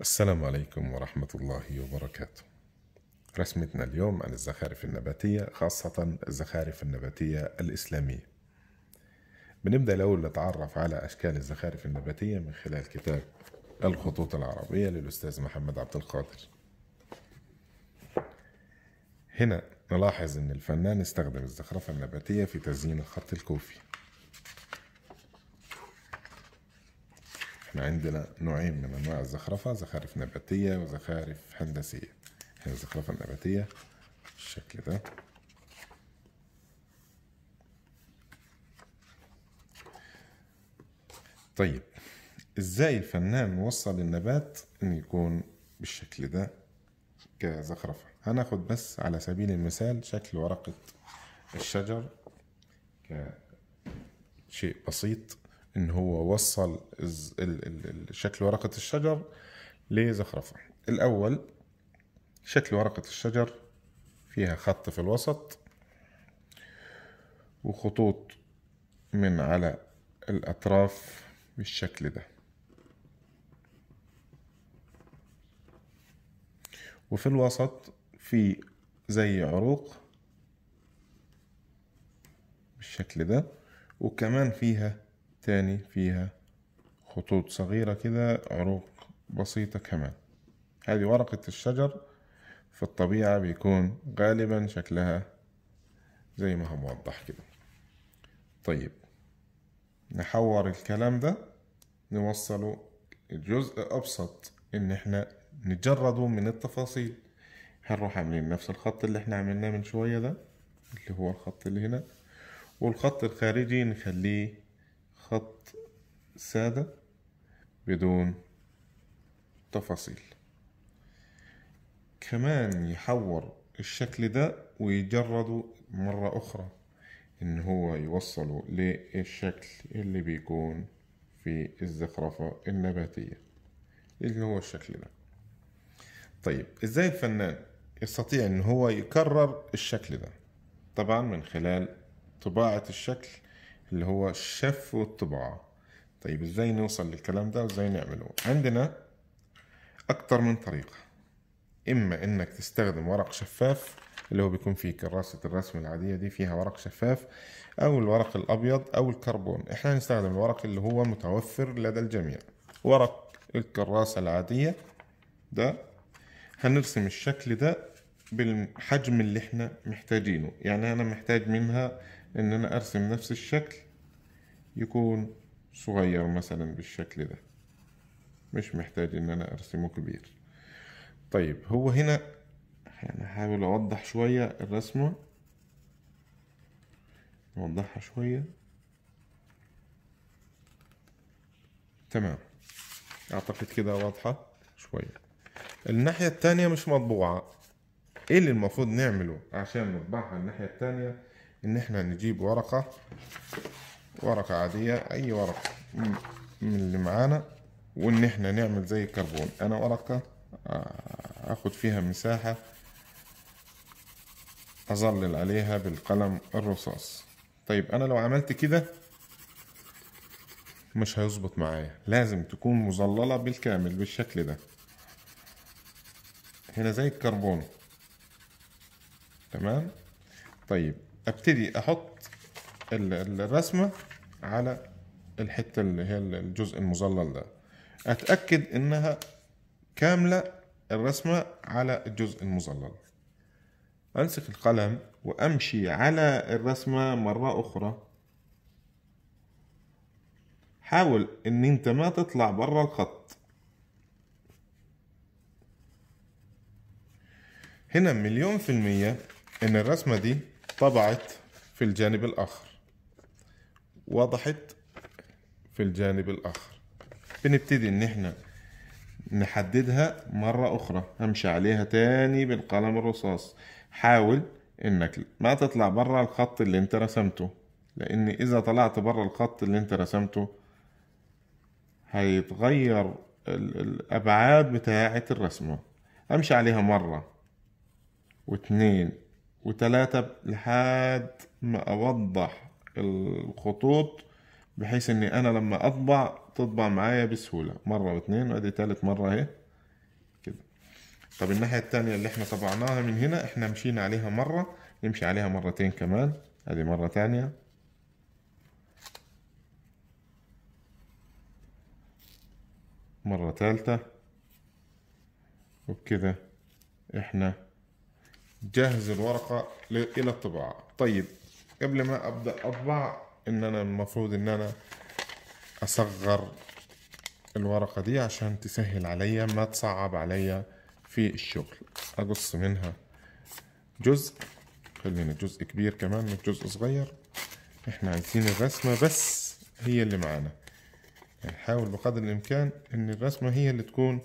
السلام عليكم ورحمة الله وبركاته رسمتنا اليوم عن الزخارف النباتية خاصة الزخارف النباتية الإسلامية بنبدأ الأول نتعرف على أشكال الزخارف النباتية من خلال كتاب الخطوط العربية للأستاذ محمد عبد القادر هنا نلاحظ أن الفنان استخدم الزخرفة النباتية في تزيين الخط الكوفي احنا عندنا نوعين من انواع الزخرفه زخارف نباتيه وزخارف هندسيه هي الزخرفه النباتيه بالشكل ده طيب ازاي الفنان وصل النبات ان يكون بالشكل ده كزخرفة هناخد بس على سبيل المثال شكل ورقة الشجر كشيء بسيط ان هو وصل شكل ورقة الشجر لزخرفة الاول شكل ورقة الشجر فيها خط في الوسط وخطوط من على الأطراف بالشكل ده وفي الوسط في زي عروق بالشكل ده وكمان فيها تاني فيها خطوط صغيرة كده عروق بسيطة كمان هذه ورقة الشجر في الطبيعة بيكون غالبا شكلها زي ما هو موضح كده طيب نحور الكلام ده نوصله الجزء أبسط إن إحنا نجرده من التفاصيل هنروح عاملين نفس الخط اللي إحنا عملناه من شوية ده اللي هو الخط اللي هنا والخط الخارجي نخليه خط سادة بدون تفاصيل كمان يحور الشكل ده ويجرده مرة أخرى إن هو يوصله للشكل اللي بيكون في الزخرفة النباتية اللي هو الشكل ده طيب إزاي الفنان يستطيع إن هو يكرر الشكل ده طبعا من خلال طباعة الشكل اللي هو الشف والطباعة طيب ازاي نوصل للكلام ده وازاي نعمله عندنا اكتر من طريقة اما انك تستخدم ورق شفاف اللي هو بيكون فيه كراسة الرسم العادية دي فيها ورق شفاف او الورق الابيض او الكربون احنا هنستخدم الورق اللي هو متوفر لدى الجميع ورق الكراسة العادية ده هنرسم الشكل ده بالحجم اللي احنا محتاجينه يعني انا محتاج منها ان انا ارسم نفس الشكل يكون صغير مثلا بالشكل ده مش محتاج ان انا ارسمه كبير طيب هو هنا يعني هحاول اوضح شوية الرسمة نوضحها شوية تمام اعتقد كده واضحة شوية الناحية التانية مش مطبوعة ايه اللي المفروض نعمله عشان نطبعها الناحية التانية ان احنا نجيب ورقة ورقة عادية اي ورقة من اللي معانا وان احنا نعمل زي الكربون انا ورقة آه، اخد فيها مساحة اظلل عليها بالقلم الرصاص طيب انا لو عملت كده مش هيظبط معايا لازم تكون مظللة بالكامل بالشكل ده هنا زي الكربون تمام طيب ابتدي احط الرسمه على الحته اللي هي الجزء المظلل ده اتاكد انها كامله الرسمه على الجزء المظلل امسك القلم وامشي على الرسمه مره اخرى حاول ان انت ما تطلع بره الخط هنا مليون في المية ان الرسمة دي طبعت في الجانب الآخر وضحت في الجانب الآخر بنبتدي إن إحنا نحددها مرة أخرى أمشي عليها تاني بالقلم الرصاص حاول إنك ما تطلع بره الخط اللي أنت رسمته لأن إذا طلعت بره الخط اللي أنت رسمته هيتغير الأبعاد بتاعة الرسمة أمشي عليها مرة واتنين وتلاتة لحد ما أوضح الخطوط بحيث اني انا لما اطبع تطبع معايا بسهولة مرة واتنين وادي تالت مرة اهي كده طب الناحية التانية اللي احنا طبعناها من هنا احنا مشينا عليها مرة نمشي عليها مرتين كمان ادي مرة تانية مرة تالتة وبكده احنا جهز الورقة إلى الطباعة طيب قبل ما أبدأ أطبع إن أنا المفروض إن أنا أصغر الورقة دي عشان تسهل عليا ما تصعب عليا في الشغل أقص منها جزء خلينا جزء كبير كمان من جزء صغير احنا عايزين الرسمة بس هي اللي معانا نحاول بقدر الإمكان إن الرسمة هي اللي تكون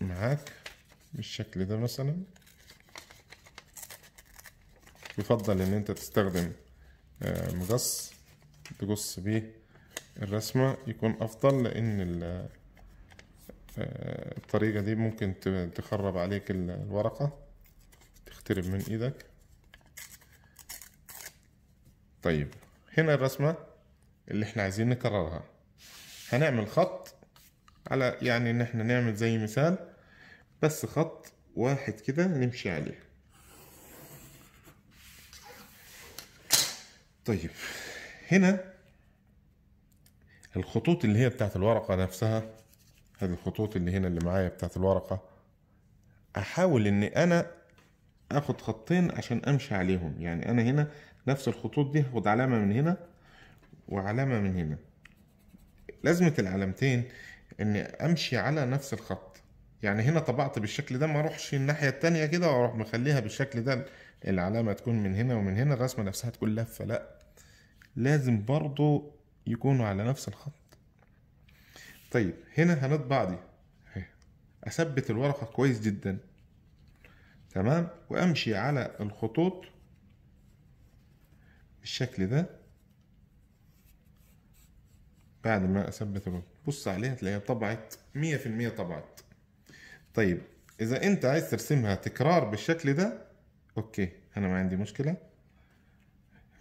معاك بالشكل ده مثلا يفضل ان انت تستخدم آه، مقص تقص بيه الرسمة يكون افضل لان آه، الطريقة دي ممكن تخرب عليك الورقة تخترب من ايدك طيب هنا الرسمة اللي احنا عايزين نكررها هنعمل خط على يعني ان احنا نعمل زي مثال بس خط واحد كده نمشي عليه طيب هنا الخطوط اللي هي بتاعت الورقة نفسها هذه الخطوط اللي هنا اللي معايا بتاعت الورقة أحاول إن أنا آخد خطين عشان أمشي عليهم يعني أنا هنا نفس الخطوط دي هاخد علامة من هنا وعلامة من هنا لازمة العلامتين إن أمشي على نفس الخط يعني هنا طبعت بالشكل ده ما اروحش الناحيه التانية كده واروح مخليها بالشكل ده العلامه تكون من هنا ومن هنا الرسمه نفسها تكون لفه لا لازم برضو يكونوا على نفس الخط طيب هنا هنطبع دي اثبت الورقه كويس جدا تمام وامشي على الخطوط بالشكل ده بعد ما اثبت الورقه بص عليها تلاقيها طبعت مية في المية طبعت طيب اذا انت عايز ترسمها تكرار بالشكل ده اوكي انا ما عندي مشكله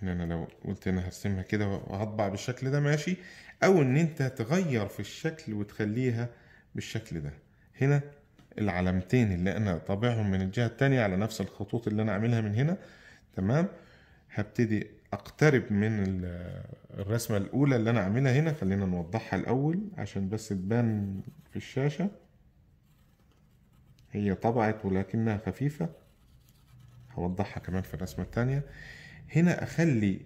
ان انا لو قلت انا هرسمها كده وهطبع بالشكل ده ماشي او ان انت تغير في الشكل وتخليها بالشكل ده هنا العلامتين اللي انا طابعهم من الجهه التانية على نفس الخطوط اللي انا عاملها من هنا تمام هبتدي اقترب من الرسمه الاولى اللي انا عاملها هنا خلينا نوضحها الاول عشان بس تبان في الشاشه هي طبعت ولكنها خفيفة هوضحها كمان في الرسمة التانية هنا أخلي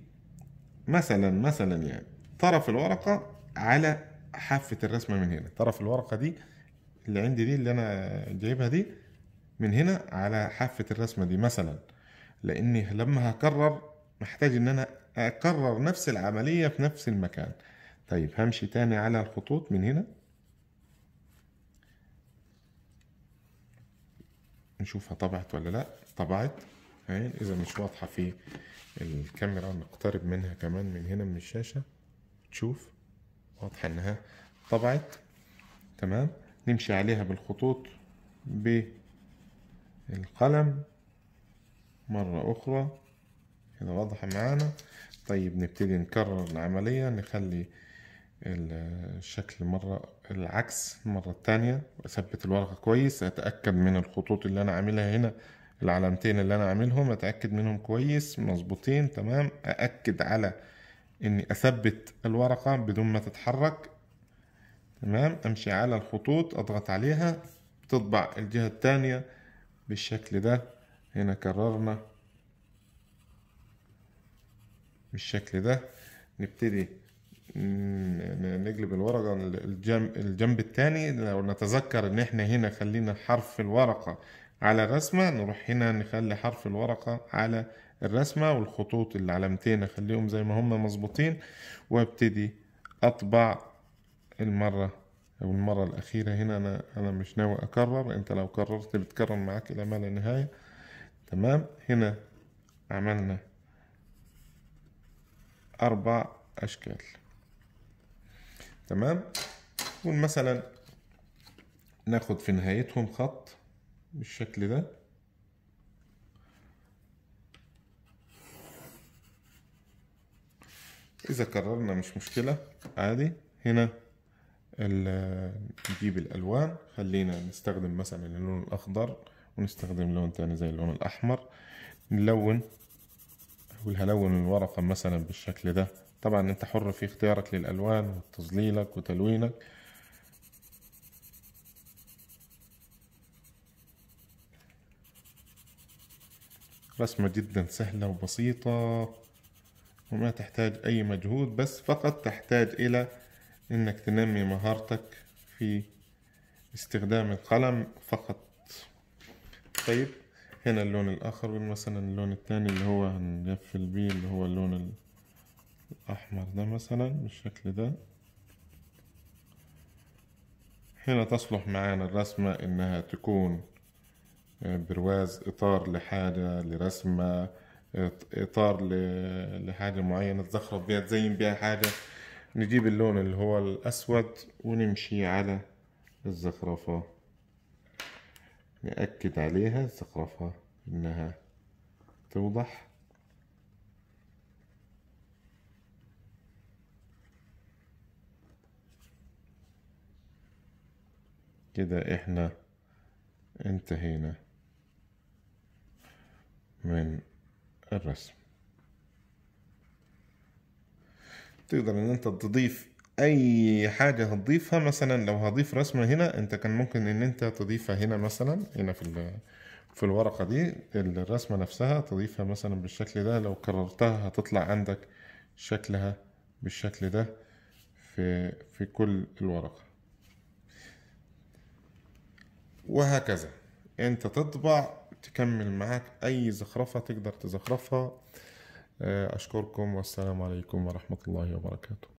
مثلا مثلا يعني طرف الورقة على حافة الرسمة من هنا طرف الورقة دي اللي عندي دي اللي أنا جايبها دي من هنا على حافة الرسمة دي مثلا لأني لما هكرر محتاج إن أنا أكرر نفس العملية في نفس المكان طيب همشي تاني على الخطوط من هنا نشوفها طبعت ولا لا طبعت اذا مش واضحة في الكاميرا نقترب منها كمان من هنا من الشاشة تشوف واضحة انها طبعت تمام نمشي عليها بالخطوط بالقلم مرة أخرى كده واضحة معانا طيب نبتدي نكرر العملية نخلي الشكل مرة العكس مرة التانية أثبت الورقة كويس أتأكد من الخطوط اللي أنا عاملها هنا العلامتين اللي أنا عاملهم أتأكد منهم كويس مظبوطين تمام أأكد على إني أثبت الورقة بدون ما تتحرك تمام أمشي على الخطوط أضغط عليها تطبع الجهة التانية بالشكل ده هنا كررنا بالشكل ده نبتدي نقلب الورقة الجنب, الجنب التاني لو نتذكر ان احنا هنا خلينا حرف الورقة على الرسمة نروح هنا نخلي حرف الورقة على الرسمة والخطوط العلامتين اخليهم زي ما هم مظبوطين وابتدي اطبع المرة او المرة الاخيرة هنا انا انا مش ناوي اكرر انت لو كررت بتكرر معاك الى ما لا نهاية تمام هنا عملنا اربع اشكال تمام ومثلا ناخد في نهايتهم خط بالشكل ده اذا كررنا مش مشكلة عادي هنا نجيب الالوان خلينا نستخدم مثلا اللون الاخضر ونستخدم لون تاني زي اللون الاحمر نلون والهلون الورقة مثلا بالشكل ده طبعا انت حر في اختيارك للالوان وتظليلك وتلوينك رسمة جدا سهلة وبسيطة وما تحتاج أي مجهود بس فقط تحتاج إلى أنك تنمي مهارتك في استخدام القلم فقط طيب هنا اللون الآخر مثلا اللون الثاني اللي هو هنقفل بيه اللي هو اللون الأحمر ده مثلا بالشكل ده هنا تصلح معانا الرسمة إنها تكون آه، برواز إطار لحاجة لرسمة إطار لحاجة معينة تزخرف بيها تزين بيها حاجة نجيب اللون اللي هو الأسود ونمشي على الزخرفة نأكد عليها الزخرفة إنها توضح كده احنا انتهينا من الرسم تقدر ان انت تضيف اي حاجة هتضيفها مثلا لو هضيف رسمة هنا انت كان ممكن ان انت تضيفها هنا مثلا هنا في في الورقة دي الرسمة نفسها تضيفها مثلا بالشكل ده لو كررتها هتطلع عندك شكلها بالشكل ده في في كل الورقة وهكذا انت تطبع تكمل معاك اي زخرفه تقدر تزخرفها آه، اشكركم والسلام عليكم ورحمه الله وبركاته